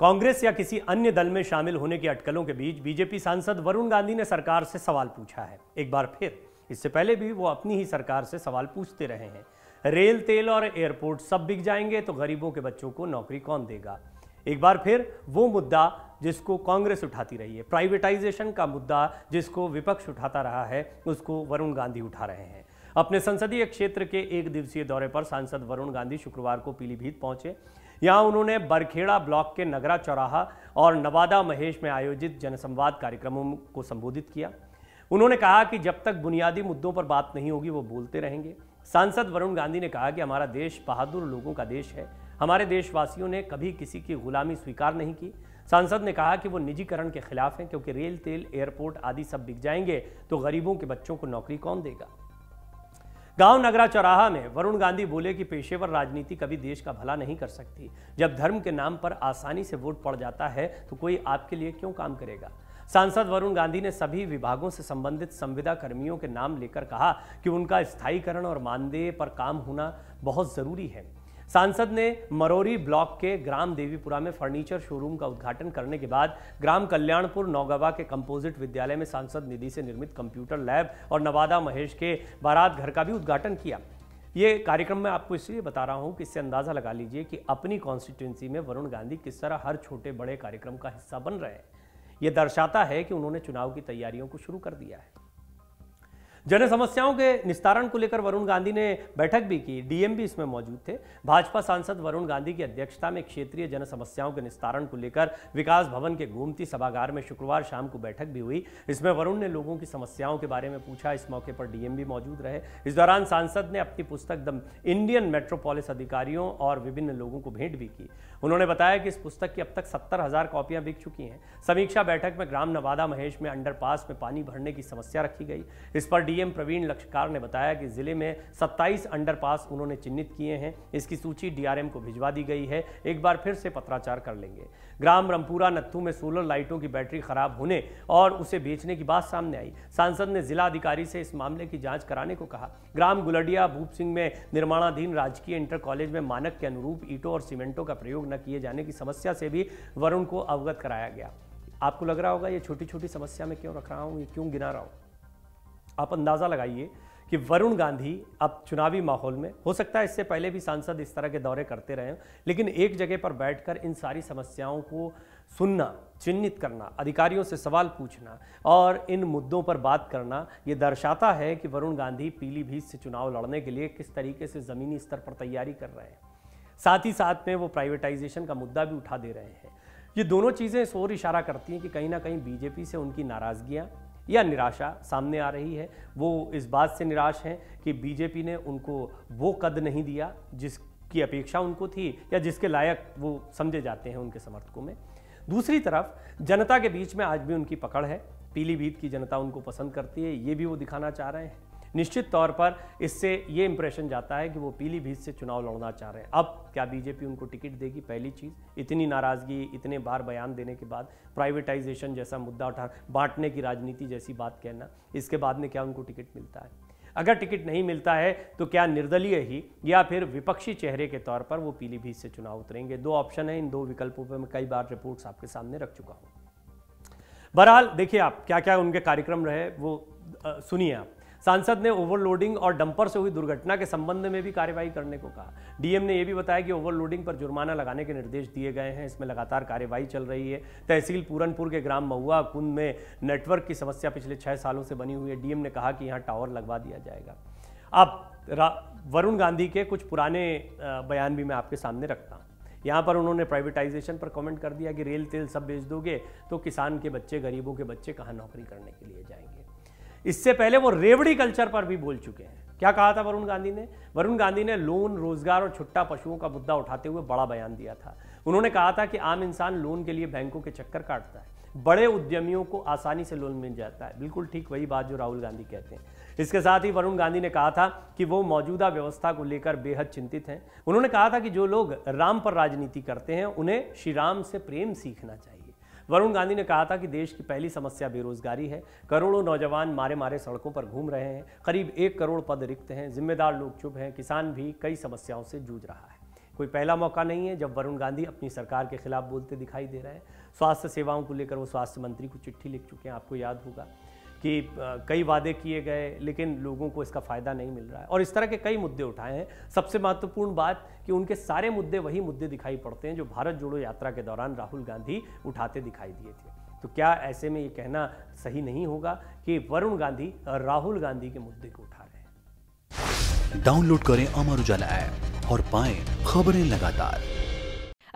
कांग्रेस या किसी अन्य दल में शामिल होने की अटकलों के बीच बीजेपी सांसद वरुण गांधी ने सरकार से सवाल पूछा है एक बार फिर इससे पहले भी वो अपनी ही सरकार से सवाल पूछते रहे हैं रेल तेल और एयरपोर्ट सब बिक जाएंगे तो गरीबों के बच्चों को नौकरी कौन देगा एक बार फिर वो मुद्दा जिसको कांग्रेस उठाती रही है प्राइवेटाइजेशन का मुद्दा जिसको विपक्ष उठाता रहा है उसको वरुण गांधी उठा रहे हैं अपने संसदीय क्षेत्र के एक दिवसीय दौरे पर सांसद वरुण गांधी शुक्रवार को पीलीभीत पहुंचे यहाँ उन्होंने बरखेड़ा ब्लॉक के नगरा चौराहा और नवादा महेश में आयोजित जनसंवाद कार्यक्रमों को संबोधित किया उन्होंने कहा कि जब तक बुनियादी मुद्दों पर बात नहीं होगी वो बोलते रहेंगे सांसद वरुण गांधी ने कहा कि हमारा देश बहादुर लोगों का देश है हमारे देशवासियों ने कभी किसी की गुलामी स्वीकार नहीं की सांसद ने कहा कि वो निजीकरण के खिलाफ हैं क्योंकि रेल तेल एयरपोर्ट आदि सब बिक जाएंगे तो गरीबों के बच्चों को नौकरी कौन देगा गांव नगरा चौराहा में वरुण गांधी बोले कि पेशेवर राजनीति कभी देश का भला नहीं कर सकती जब धर्म के नाम पर आसानी से वोट पड़ जाता है तो कोई आपके लिए क्यों काम करेगा सांसद वरुण गांधी ने सभी विभागों से संबंधित संविदा कर्मियों के नाम लेकर कहा कि उनका स्थायीकरण और मानदेय पर काम होना बहुत ज़रूरी है सांसद ने मरोरी ब्लॉक के ग्राम देवीपुरा में फर्नीचर शोरूम का उद्घाटन करने के बाद ग्राम कल्याणपुर नौगावा के कंपोजिट विद्यालय में सांसद निधि से निर्मित कंप्यूटर लैब और नवादा महेश के बारात घर का भी उद्घाटन किया ये कार्यक्रम में आपको इसलिए बता रहा हूँ कि इससे अंदाज़ा लगा लीजिए कि अपनी कॉन्स्टिट्यूंसी में वरुण गांधी किस तरह हर छोटे बड़े कार्यक्रम का हिस्सा बन रहे हैं ये दर्शाता है कि उन्होंने चुनाव की तैयारियों को शुरू कर दिया है जन समस्याओं के निस्तारण को लेकर वरुण गांधी ने बैठक भी की डीएम भी इसमें मौजूद थे भाजपा सांसद वरुण गांधी की अध्यक्षता में क्षेत्रीय जन समस्याओं के निस्तारण को लेकर विकास भवन के गोमती सभागार में शुक्रवार शाम को बैठक भी हुई इसमें वरुण ने लोगों की समस्याओं के बारे में पूछा इस मौके पर डीएम भी मौजूद रहे इस दौरान सांसद ने अपनी पुस्तक द इंडियन मेट्रोपोलिस अधिकारियों और विभिन्न लोगों को भेंट भी की उन्होंने बताया कि इस पुस्तक की अब तक सत्तर हजार कॉपियां बिक चुकी हैं समीक्षा बैठक में ग्राम नवादा महेश में अंडर में पानी भरने की समस्या रखी गई इस पर डीएम प्रवीण लक्षकार ने बताया कि जिले में 27 अंडरपास उन्होंने चिन्हित किए हैं इसकी सूची डीआरएम को भिजवा दी गई है एक बार फिर से पत्राचार कर लेंगे ग्राम रमपुरा नत्थू में सोलर लाइटों की बैटरी खराब होने और उसे बेचने की बात सामने आई सांसद ने जिला अधिकारी से इस मामले की जांच कराने को कहा ग्राम गुलडिया भूप सिंह में निर्माणाधीन राजकीय इंटर कॉलेज में मानक के अनुरूप ईटों और सीमेंटों का प्रयोग न किए जाने की समस्या से भी वरुण को अवगत कराया गया आपको लग रहा होगा ये छोटी छोटी समस्या में क्यों रख रहा हूँ ये क्यों गिना रहा हूँ आप अंदाज़ा लगाइए कि वरुण गांधी अब चुनावी माहौल में हो सकता है इससे पहले भी सांसद इस तरह के दौरे करते रहे लेकिन एक जगह पर बैठकर इन सारी समस्याओं को सुनना चिन्हित करना अधिकारियों से सवाल पूछना और इन मुद्दों पर बात करना ये दर्शाता है कि वरुण गांधी पीलीभीत से चुनाव लड़ने के लिए किस तरीके से ज़मीनी स्तर पर तैयारी कर रहे हैं साथ ही साथ में वो प्राइवेटाइजेशन का मुद्दा भी उठा दे रहे हैं ये दोनों चीज़ें इस ओर इशारा करती हैं कि कहीं ना कहीं बीजेपी से उनकी नाराज़गियाँ या निराशा सामने आ रही है वो इस बात से निराश हैं कि बीजेपी ने उनको वो कद नहीं दिया जिसकी अपेक्षा उनको थी या जिसके लायक वो समझे जाते हैं उनके समर्थकों में दूसरी तरफ जनता के बीच में आज भी उनकी पकड़ है पीलीभीत की जनता उनको पसंद करती है ये भी वो दिखाना चाह रहे हैं निश्चित तौर पर इससे ये इंप्रेशन जाता है कि वो पीलीभीत से चुनाव लड़ना चाह रहे हैं अब क्या बीजेपी उनको टिकट देगी पहली चीज़ इतनी नाराज़गी इतने बार बयान देने के बाद प्राइवेटाइजेशन जैसा मुद्दा उठा बांटने की राजनीति जैसी बात कहना इसके बाद में क्या उनको टिकट मिलता है अगर टिकट नहीं मिलता है तो क्या निर्दलीय ही या फिर विपक्षी चेहरे के तौर पर वो पीलीभीत से चुनाव उतरेंगे दो ऑप्शन है इन दो विकल्पों पर मैं कई बार रिपोर्ट्स आपके सामने रख चुका हूँ बहरहाल देखिए आप क्या क्या उनके कार्यक्रम रहे वो सुनिए आप सांसद ने ओवरलोडिंग और डंपर से हुई दुर्घटना के संबंध में भी कार्यवाही करने को कहा डीएम ने यह भी बताया कि ओवरलोडिंग पर जुर्माना लगाने के निर्देश दिए गए हैं इसमें लगातार कार्यवाही चल रही है तहसील पूरनपुर के ग्राम महुआ कुंद में नेटवर्क की समस्या पिछले छह सालों से बनी हुई है डीएम ने कहा कि यहाँ टावर लगवा दिया जाएगा अब वरुण गांधी के कुछ पुराने बयान भी मैं आपके सामने रखता हूँ यहाँ पर उन्होंने प्राइवेटाइजेशन पर कमेंट कर दिया कि रेल तेल सब बेच दोगे तो किसान के बच्चे गरीबों के बच्चे कहाँ नौकरी करने के लिए जाएंगे इससे पहले वो रेवड़ी कल्चर पर भी बोल चुके हैं क्या कहा था वरुण गांधी ने वरुण गांधी ने लोन रोजगार और छुट्टा पशुओं का मुद्दा उठाते हुए बड़ा बयान दिया था उन्होंने कहा था कि आम इंसान लोन के लिए बैंकों के चक्कर काटता है बड़े उद्यमियों को आसानी से लोन मिल जाता है बिल्कुल ठीक वही बात जो राहुल गांधी कहते हैं इसके साथ ही वरुण गांधी ने कहा था कि वो मौजूदा व्यवस्था को लेकर बेहद चिंतित हैं उन्होंने कहा था कि जो लोग राम पर राजनीति करते हैं उन्हें श्री राम से प्रेम सीखना चाहिए वरुण गांधी ने कहा था कि देश की पहली समस्या बेरोजगारी है करोड़ों नौजवान मारे मारे सड़कों पर घूम रहे हैं करीब एक करोड़ पद रिक्त हैं जिम्मेदार लोग चुप हैं किसान भी कई समस्याओं से जूझ रहा है कोई पहला मौका नहीं है जब वरुण गांधी अपनी सरकार के खिलाफ बोलते दिखाई दे रहे हैं स्वास्थ्य सेवाओं को लेकर वो स्वास्थ्य मंत्री को चिट्ठी लिख चुके हैं आपको याद होगा कि कई वादे किए गए लेकिन लोगों को इसका फ़ायदा नहीं मिल रहा है और इस तरह के कई मुद्दे उठाए हैं सबसे महत्वपूर्ण बात कि उनके सारे मुद्दे वही मुद्दे दिखाई पड़ते हैं जो भारत जोड़ो यात्रा के दौरान राहुल गांधी उठाते दिखाई दिए थे तो क्या ऐसे में ये कहना सही नहीं होगा कि वरुण गांधी राहुल गांधी के मुद्दे को उठा रहे हैं डाउनलोड करें अमर उजाला ऐप और पाए खबरें लगातार